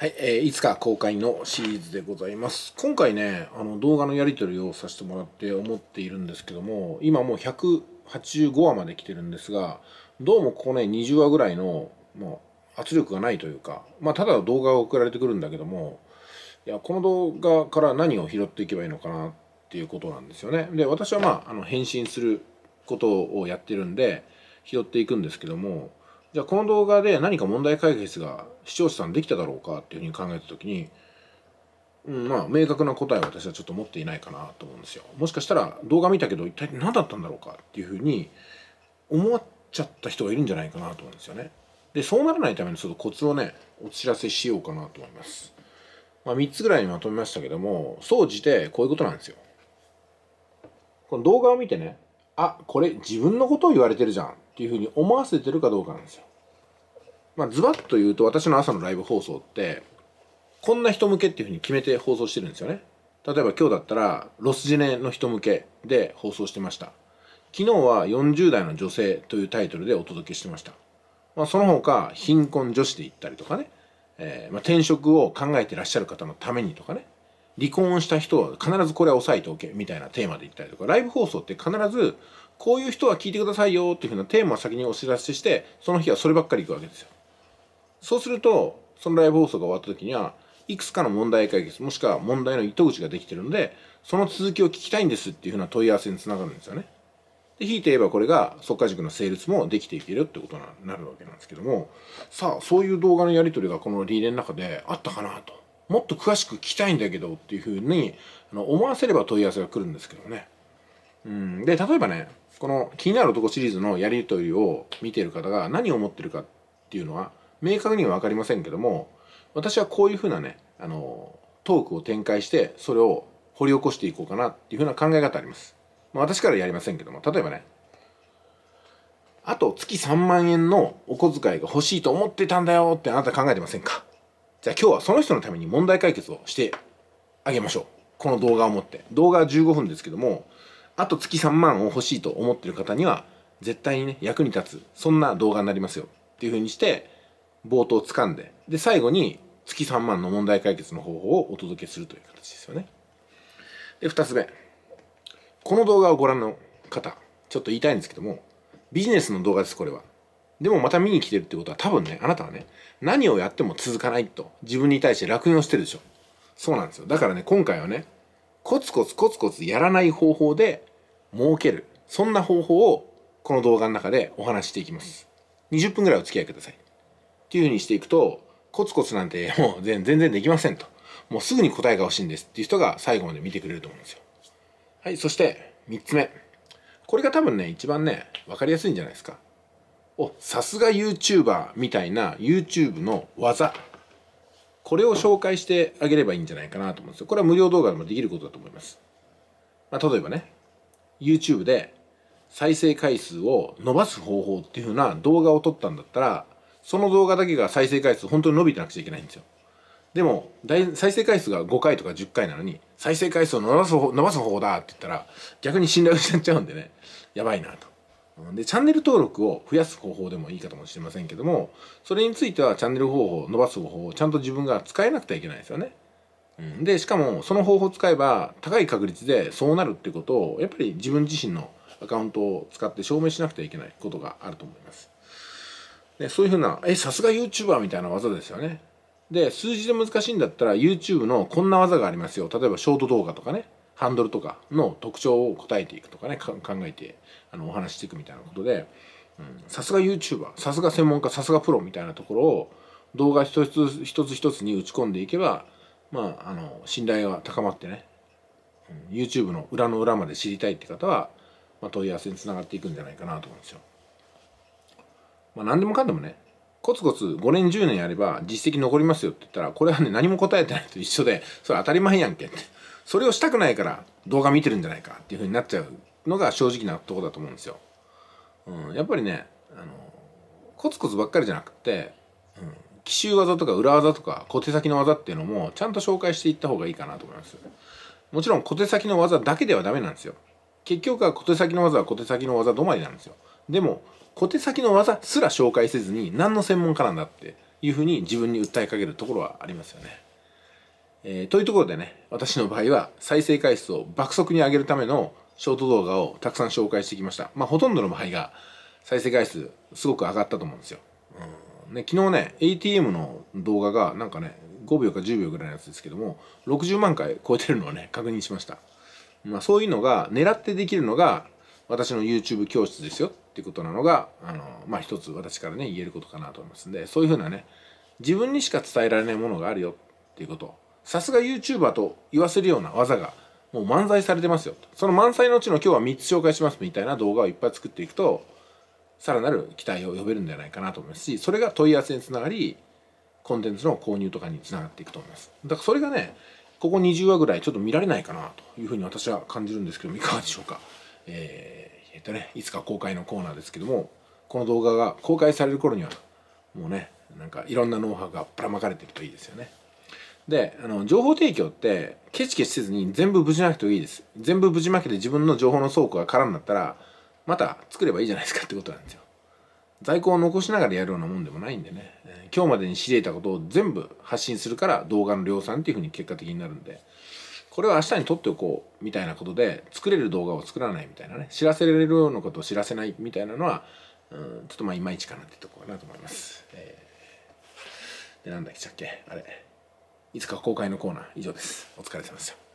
はい、えー、いつか公開のシリーズでございます。今回ね、あの動画のやり取りをさせてもらって思っているんですけども、今もう185話まで来てるんですが、どうもここね、20話ぐらいの、もう圧力がないというか、まあ、ただ動画が送られてくるんだけども、いや、この動画から何を拾っていけばいいのかなっていうことなんですよね。で、私はまあ、あの、返信することをやってるんで、拾っていくんですけども、じゃあこの動画で何か問題解決が視聴者さんできただろうかっていうふうに考えた時に、うん、まあ明確な答えは私はちょっと持っていないかなと思うんですよ。もしかしたら動画見たけど一体何だったんだろうかっていうふうに思っちゃった人がいるんじゃないかなと思うんですよね。でそうならないためのちょっとコツをねお知らせしようかなと思います。まあ、3つぐらいにまとめましたけども総じてこういうことなんですよ。この動画を見てねあこれ自分のことを言われてるじゃんていうふうに思わせてるかどうかなんですよ。まあ、ズバッと言うと私の朝のライブ放送ってこんな人向けっていうふうに決めて放送してるんですよね。例えば今日だったらロスジネの人向けで放送してました。昨日は40代の女性というタイトルでお届けしてました。まあ、その他貧困女子で行ったりとかね、えー、まあ、転職を考えてらっしゃる方のためにとかね、離婚した人は必ずこれは押さえておけみたいなテーマで行ったりとか、ライブ放送って必ずこういう人は聞いてくださいよっていうふうなテーマを先にお知らせして、その日はそればっかり行くわけですよ。そうすると、そのライブ放送が終わった時には、いくつかの問題解決、もしくは問題の糸口ができてるので、その続きを聞きたいんですっていうふうな問い合わせにつながるんですよね。で、引いて言えばこれが、即解塾の成立もできていけるってことになるわけなんですけども、さあ、そういう動画のやり取りがこのリーレの中であったかなと。もっと詳しく聞きたいんだけどっていうふうに、あの思わせれば問い合わせが来るんですけどね。うん、で例えばねこの「気になる男」シリーズのやり取りを見てる方が何を思ってるかっていうのは明確には分かりませんけども私はこういうふうなねあのトークを展開してそれを掘り起こしていこうかなっていうふうな考え方あります、まあ、私からやりませんけども例えばねあと月3万円のお小遣いが欲しいと思ってたんだよってあなた考えてませんかじゃあ今日はその人のために問題解決をしてあげましょうこの動画をもって動画は15分ですけどもあと月3万を欲しいと思ってる方には、絶対にね、役に立つ、そんな動画になりますよ。っていう風にして、冒頭掴んで、で、最後に月3万の問題解決の方法をお届けするという形ですよね。で、2つ目。この動画をご覧の方、ちょっと言いたいんですけども、ビジネスの動画です、これは。でもまた見に来てるってことは多分ね、あなたはね、何をやっても続かないと自分に対して落をしてるでしょ。そうなんですよ。だからね、今回はね、コツコツコツコツやらない方法で儲けるそんな方法をこの動画の中でお話していきます20分ぐらいお付き合いくださいっていうふうにしていくとコツコツなんて もう全然できませんともうすぐに答えが欲しいんですっていう人が最後まで見てくれると思うんですよはいそして3つ目これが多分ね一番ね分かりやすいんじゃないですかおさすが YouTuber みたいな YouTube の技これを紹介してあげればいいんじゃないかなと思うんですよこれは無料動画でもできることだと思います、まあ、例えばね YouTube で再生回数を伸ばす方法っていう風な動画を撮ったんだったら、その動画だけが再生回数本当に伸びてなくちゃいけないんですよ。でも、再生回数が5回とか10回なのに、再生回数を伸ばす方伸ばす方法だって言ったら、逆に信頼しっちゃうんでね、やばいなと。で、チャンネル登録を増やす方法でもいいかもしれませんけども、それについてはチャンネル方法、伸ばす方法をちゃんと自分が使えなくてはいけないですよね。でしかもその方法を使えば高い確率でそうなるってことをやっぱり自分自身のアカウントを使って証明しなくてはいけないことがあると思います。でそういうふうなえさすが YouTuber みたいな技ですよね。で数字で難しいんだったら YouTube のこんな技がありますよ例えばショート動画とかねハンドルとかの特徴を答えていくとかね考えてあのお話していくみたいなことでさすが YouTuber さすが専門家さすがプロみたいなところを動画一つ一つ一つに打ち込んでいけばまあ、あの信頼が高まってね YouTube の裏の裏まで知りたいって方は、まあ、問い合わせにつながっていくんじゃないかなと思うんですよ。まあ、何でもかんでもねコツコツ5年10年やれば実績残りますよって言ったらこれはね何も答えてないと一緒でそれ当たり前やんけってそれをしたくないから動画見てるんじゃないかっていうふうになっちゃうのが正直なとこだと思うんですよ。うん、やっぱりねあのコツコツばっかりじゃなくて、うん、奇襲技とか裏技とか小手先の技っていうのもちゃんと紹介していった方がいいかなと思いますもちろん小手先の技だけではダメなんですよ結局は小手先の技は小手先の技止まりなんですよでも小手先の技すら紹介せずに何の専門家なんだっていうふうに自分に訴えかけるところはありますよね、えー、というところでね私の場合は再生回数を爆速に上げるためのショート動画をたくさん紹介してきましたまあほとんどの場合が再生回数すごく上がったと思うんですよね、昨日ね、ATM の動画が、なんかね、5秒か10秒ぐらいのやつですけども、60万回超えてるのをね、確認しました。まあ、そういうのが、狙ってできるのが、私の YouTube 教室ですよっていうことなのが、あの、まあ、一つ私からね、言えることかなと思いますんで、そういうふうなね、自分にしか伝えられないものがあるよっていうこと。さすが YouTuber と言わせるような技が、もう満載されてますよ。その満載のうちの今日は3つ紹介しますみたいな動画をいっぱい作っていくと、さらなる期待を呼べるんじゃないかなと思いますしそれが問い合わせにつながりコンテンツの購入とかにつながっていくと思いますだからそれがねここ20話ぐらいちょっと見られないかなというふうに私は感じるんですけどもいかがでしょうかえー、えっとねいつか公開のコーナーですけどもこの動画が公開される頃にはもうねなんかいろんなノウハウがばらまかれてるといいですよねであの情報提供ってケチケチせずに全部無事なけていいです全部ぶちまけて自分の情報の倉庫が空になったらまた作ればいいじゃないですかってことなんですよ在庫を残しながらやるようなもんでもないんでね、えー、今日までに知り得たことを全部発信するから動画の量産っていうふうに結果的になるんでこれは明日に撮っておこうみたいなことで作れる動画を作らないみたいなね知らせられるようなことを知らせないみたいなのはうんちょっとまあいまいちかなってとこかなと思います、えー、でなんだっけあれいつか公開のコーナー以上ですお疲れ様でした